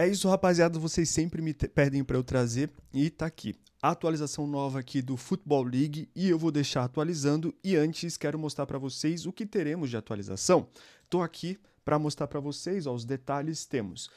É isso, rapaziada. Vocês sempre me pedem para eu trazer e tá aqui. atualização nova aqui do Football League e eu vou deixar atualizando. E antes quero mostrar para vocês o que teremos de atualização. Tô aqui para mostrar para vocês ó, os detalhes. Temos uh,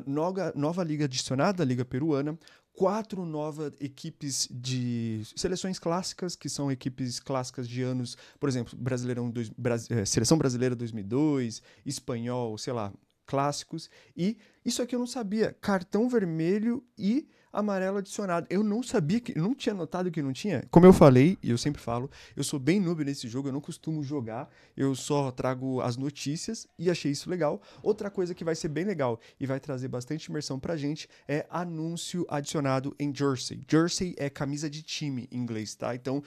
ah, nova, nova liga adicionada, Liga Peruana, quatro novas equipes de seleções clássicas, que são equipes clássicas de anos, por exemplo, Brasileirão dois, Bras, eh, Seleção Brasileira 2002, Espanhol, sei lá, clássicos. E isso aqui eu não sabia: cartão vermelho e amarelo adicionado. Eu não sabia que, não tinha notado que não tinha. Como eu falei, e eu sempre falo, eu sou bem noob nesse jogo, eu não costumo jogar, eu só trago as notícias e achei isso legal. Outra coisa que vai ser bem legal e vai trazer bastante imersão pra gente é anúncio adicionado em jersey. Jersey é camisa de time em inglês, tá? Então,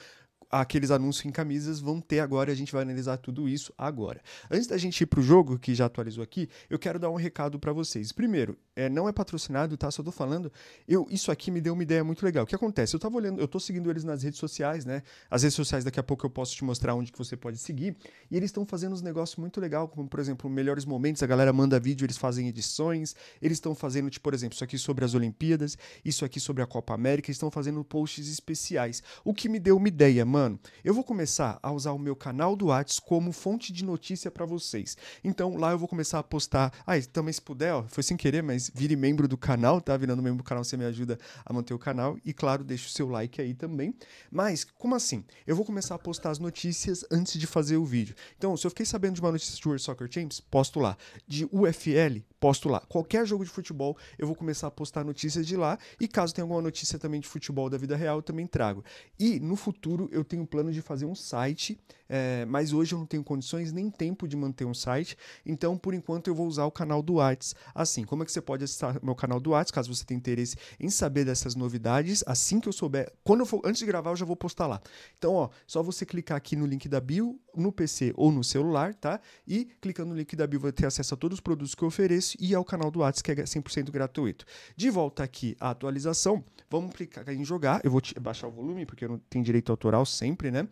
aqueles anúncios em camisas vão ter agora e a gente vai analisar tudo isso agora. Antes da gente ir pro jogo, que já atualizou aqui, eu quero dar um recado para vocês. Primeiro, é, não é patrocinado, tá? Só tô falando. Eu, isso aqui me deu uma ideia muito legal. O que acontece? Eu tava olhando, eu tô seguindo eles nas redes sociais, né? As redes sociais daqui a pouco eu posso te mostrar onde que você pode seguir. E eles estão fazendo uns negócios muito legal, como por exemplo, melhores momentos, a galera manda vídeo, eles fazem edições, eles estão fazendo, tipo, por exemplo, isso aqui sobre as Olimpíadas, isso aqui sobre a Copa América, estão fazendo posts especiais. O que me deu uma ideia, mano eu vou começar a usar o meu canal do Whats como fonte de notícia para vocês. Então lá eu vou começar a postar. Ah, também se puder, ó, foi sem querer, mas vire membro do canal, tá? Virando membro do canal você me ajuda a manter o canal e claro, deixa o seu like aí também. Mas como assim? Eu vou começar a postar as notícias antes de fazer o vídeo. Então, se eu fiquei sabendo de uma notícia de World Soccer Champions, posto lá. De UFL, posto lá. Qualquer jogo de futebol, eu vou começar a postar notícias de lá e caso tenha alguma notícia também de futebol da vida real, eu também trago. E no futuro eu tenho plano de fazer um site, é, mas hoje eu não tenho condições nem tempo de manter um site, então por enquanto eu vou usar o canal do Arts. Assim, como é que você pode acessar meu canal do Arts, caso você tenha interesse em saber dessas novidades, assim que eu souber, quando eu for, antes de gravar eu já vou postar lá. Então, ó, só você clicar aqui no link da bio, no PC ou no celular, tá? E clicando no link da bio vai ter acesso a todos os produtos que eu ofereço e ao canal do Arts que é 100% gratuito. De volta aqui à atualização, vamos clicar em jogar, eu vou te, baixar o volume porque eu não tenho direito autoral, sempre, né?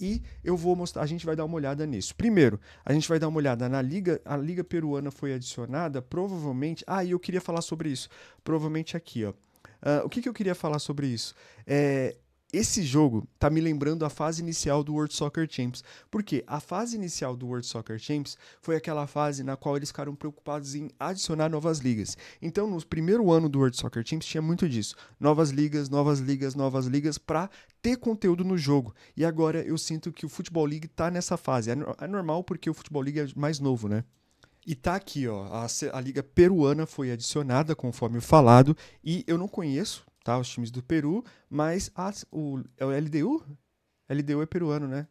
E eu vou mostrar, a gente vai dar uma olhada nisso. Primeiro, a gente vai dar uma olhada na liga, a liga peruana foi adicionada, provavelmente. Ah, e eu queria falar sobre isso. Provavelmente aqui, ó. Uh, o que, que eu queria falar sobre isso? É, esse jogo tá me lembrando a fase inicial do World Soccer Champs. Porque a fase inicial do World Soccer Champs foi aquela fase na qual eles ficaram preocupados em adicionar novas ligas. Então, no primeiro ano do World Soccer Champs tinha muito disso. Novas ligas, novas ligas, novas ligas para ter conteúdo no jogo. E agora eu sinto que o Futebol League tá nessa fase. É, é normal porque o Futebol League é mais novo, né? E tá aqui, ó, a, a liga peruana foi adicionada, conforme falado, e eu não conheço tá? Os times do Peru, mas as, o, é o LDU? LDU é peruano, né?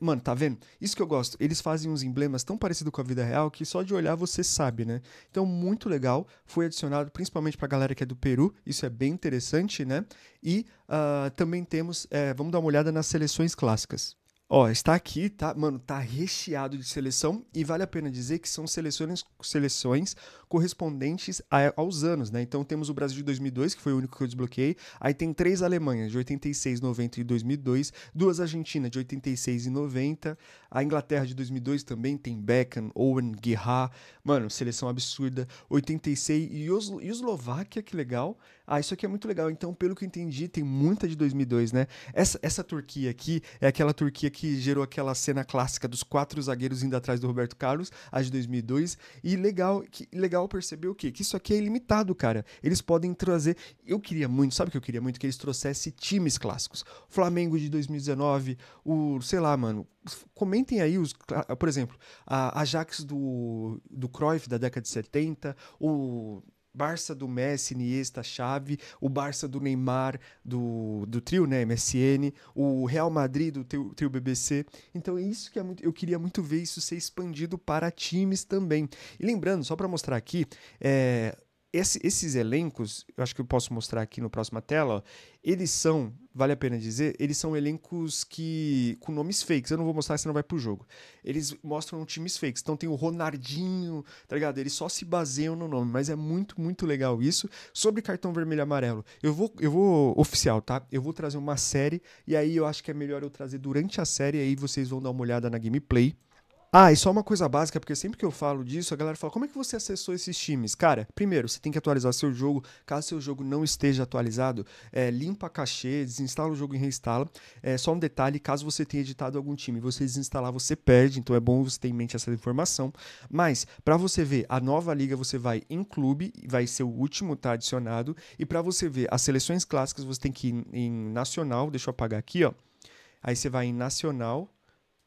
Mano, tá vendo? Isso que eu gosto. Eles fazem uns emblemas tão parecidos com a vida real que só de olhar você sabe, né? Então, muito legal. Foi adicionado principalmente pra galera que é do Peru. Isso é bem interessante, né? E uh, também temos. É, vamos dar uma olhada nas seleções clássicas. Ó, está aqui, tá? Mano, tá recheado de seleção e vale a pena dizer que são seleções, seleções correspondentes a, aos anos, né? Então temos o Brasil de 2002, que foi o único que eu desbloqueei. Aí tem três Alemanhas, de 86, 90 e 2002. Duas Argentinas, de 86 e 90. A Inglaterra de 2002 também tem Beckham, Owen, Guerra. Mano, seleção absurda. 86 e Os, Eslováquia, que legal. Ah, isso aqui é muito legal. Então, pelo que eu entendi, tem muita de 2002, né? Essa, essa Turquia aqui é aquela Turquia que que gerou aquela cena clássica dos quatro zagueiros indo atrás do Roberto Carlos, a de 2002. E legal, que, legal perceber o quê? Que isso aqui é ilimitado, cara. Eles podem trazer. Eu queria muito, sabe o que eu queria muito? Que eles trouxessem times clássicos. Flamengo de 2019, o. sei lá, mano. Comentem aí os. Por exemplo, a Ajax do, do Cruyff da década de 70, o Barça do Messi, Niesta, chave, o Barça do Neymar, do, do trio, né, MSN, o Real Madrid do trio, trio BBC. Então é isso que é muito, eu queria muito ver isso ser expandido para times também. E lembrando, só para mostrar aqui, é, esse, esses elencos, eu acho que eu posso mostrar aqui no próxima tela, ó, eles são, vale a pena dizer, eles são elencos que com nomes fakes. Eu não vou mostrar, senão vai pro jogo. Eles mostram times fakes. Então tem o Ronaldinho, tá ligado? Eles só se baseiam no nome, mas é muito, muito legal isso. Sobre cartão vermelho e amarelo, eu vou, eu vou oficial, tá? Eu vou trazer uma série e aí eu acho que é melhor eu trazer durante a série aí vocês vão dar uma olhada na gameplay ah, e só uma coisa básica, porque sempre que eu falo disso, a galera fala: como é que você acessou esses times? Cara, primeiro, você tem que atualizar seu jogo. Caso seu jogo não esteja atualizado, é, limpa a cachê, desinstala o jogo e reinstala. É, só um detalhe: caso você tenha editado algum time você desinstalar, você perde. Então é bom você ter em mente essa informação. Mas, para você ver a nova liga, você vai em clube, vai ser o último, tá adicionado. E para você ver as seleções clássicas, você tem que ir em nacional. Deixa eu apagar aqui, ó. Aí você vai em nacional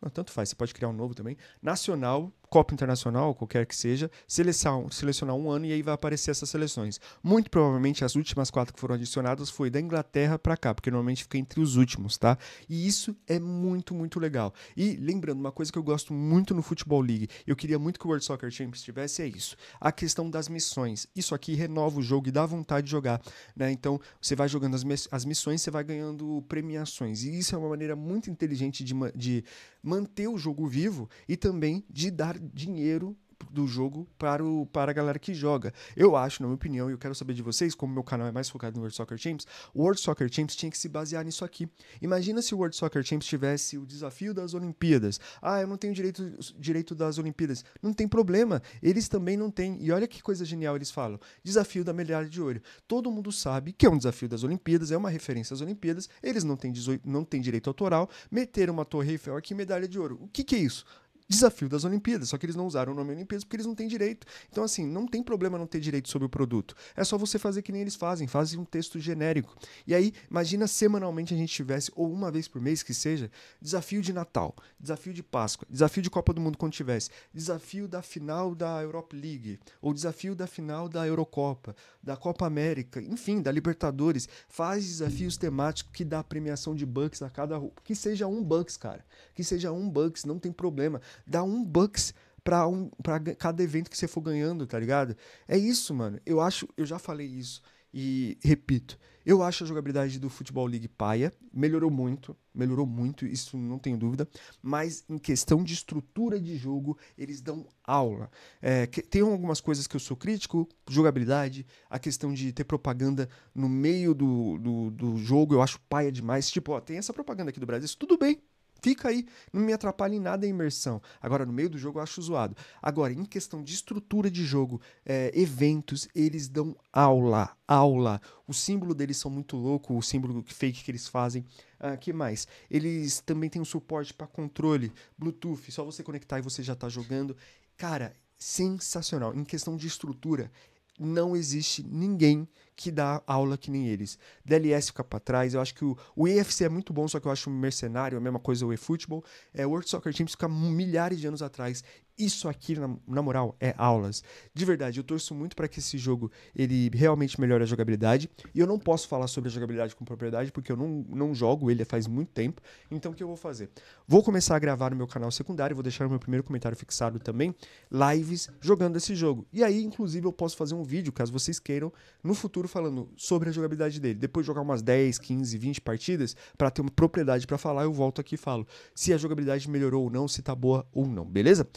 não tanto faz, você pode criar um novo também. Nacional, Copa Internacional, qualquer que seja, selecionar, selecionar um ano e aí vai aparecer essas seleções. Muito provavelmente as últimas quatro que foram adicionadas foi da Inglaterra para cá, porque normalmente fica entre os últimos, tá? E isso é muito, muito legal. E lembrando, uma coisa que eu gosto muito no Futebol League, eu queria muito que o World Soccer Champions tivesse, é isso. A questão das missões. Isso aqui renova o jogo e dá vontade de jogar, né? Então, você vai jogando as, as missões, você vai ganhando premiações. E isso é uma maneira muito inteligente de, ma de manter o jogo vivo e também de dar dinheiro do jogo para, o, para a galera que joga. Eu acho, na minha opinião, e eu quero saber de vocês, como meu canal é mais focado no World Soccer Champs, o World Soccer Champs tinha que se basear nisso aqui. Imagina se o World Soccer Champs tivesse o desafio das Olimpíadas. Ah, eu não tenho direito, direito das Olimpíadas. Não tem problema, eles também não têm. E olha que coisa genial eles falam. Desafio da medalha de ouro. Todo mundo sabe que é um desafio das Olimpíadas, é uma referência às Olimpíadas, eles não têm, não têm direito autoral, meter uma torre Eiffel aqui medalha de ouro. O que, que é isso? desafio das Olimpíadas, só que eles não usaram o nome Olimpíadas porque eles não têm direito. Então, assim, não tem problema não ter direito sobre o produto. É só você fazer que nem eles fazem, fazem um texto genérico. E aí, imagina semanalmente a gente tivesse, ou uma vez por mês que seja, desafio de Natal, desafio de Páscoa, desafio de Copa do Mundo quando tivesse, desafio da final da Europa League, ou desafio da final da Eurocopa, da Copa América, enfim, da Libertadores. Faz desafios temáticos que dá premiação de bucks a cada... Que seja um bucks, cara. Que seja um bucks, não tem problema dá um bucks pra, um, para cada evento que você for ganhando, tá ligado? É isso, mano. Eu acho, eu já falei isso e repito, eu acho a jogabilidade do Futebol League paia, melhorou muito, melhorou muito, isso não tenho dúvida, mas em questão de estrutura de jogo, eles dão aula. É, que, tem algumas coisas que eu sou crítico, jogabilidade, a questão de ter propaganda no meio do, do, do jogo, eu acho paia demais. Tipo, ó, tem essa propaganda aqui do Brasil, isso tudo bem, Fica aí, não me atrapalha em nada a imersão. Agora, no meio do jogo eu acho zoado. Agora, em questão de estrutura de jogo, é, eventos, eles dão aula, aula. O símbolo deles são muito louco, o símbolo fake que eles fazem. Ah, que mais? Eles também têm um suporte para controle, Bluetooth, só você conectar e você já tá jogando. Cara, sensacional. Em questão de estrutura, não existe ninguém que dá aula que nem eles. DLS fica para trás, eu acho que o, o EFC é muito bom, só que eu acho mercenário, a mesma coisa o eFootball. É, o World Soccer Teams fica milhares de anos atrás isso aqui, na, na, moral, é aulas. De verdade, eu torço muito para que esse jogo ele realmente melhore a jogabilidade. E eu não posso falar sobre a jogabilidade com propriedade, porque eu não, não jogo ele faz muito tempo. Então, o que eu vou fazer? Vou começar a gravar no meu canal secundário, vou deixar o meu primeiro comentário fixado também, lives jogando esse jogo. E aí, inclusive, eu posso fazer um vídeo, caso vocês queiram, no futuro falando sobre a jogabilidade dele. Depois jogar umas 10, 15, 20 partidas, para ter uma propriedade para falar, eu volto aqui e falo se a jogabilidade melhorou ou não, se tá boa ou não, beleza?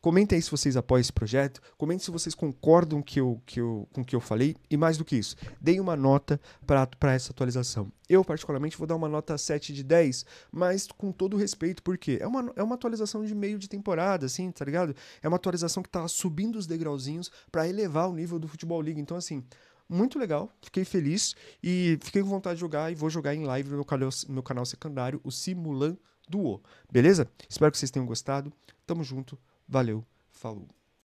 Comentem aí se vocês apoiam esse projeto, comentem se vocês concordam que eu, que eu, com o que eu falei, e mais do que isso, deem uma nota para essa atualização. Eu, particularmente, vou dar uma nota 7 de 10, mas com todo respeito, porque é uma, é uma atualização de meio de temporada, assim, tá ligado? É uma atualização que tá subindo os degrauzinhos para elevar o nível do Futebol League. Então, assim, muito legal, fiquei feliz e fiquei com vontade de jogar e vou jogar em live no meu canal, meu canal secundário, o Simulan Duo. Beleza? Espero que vocês tenham gostado. Tamo junto. Valeu, falou.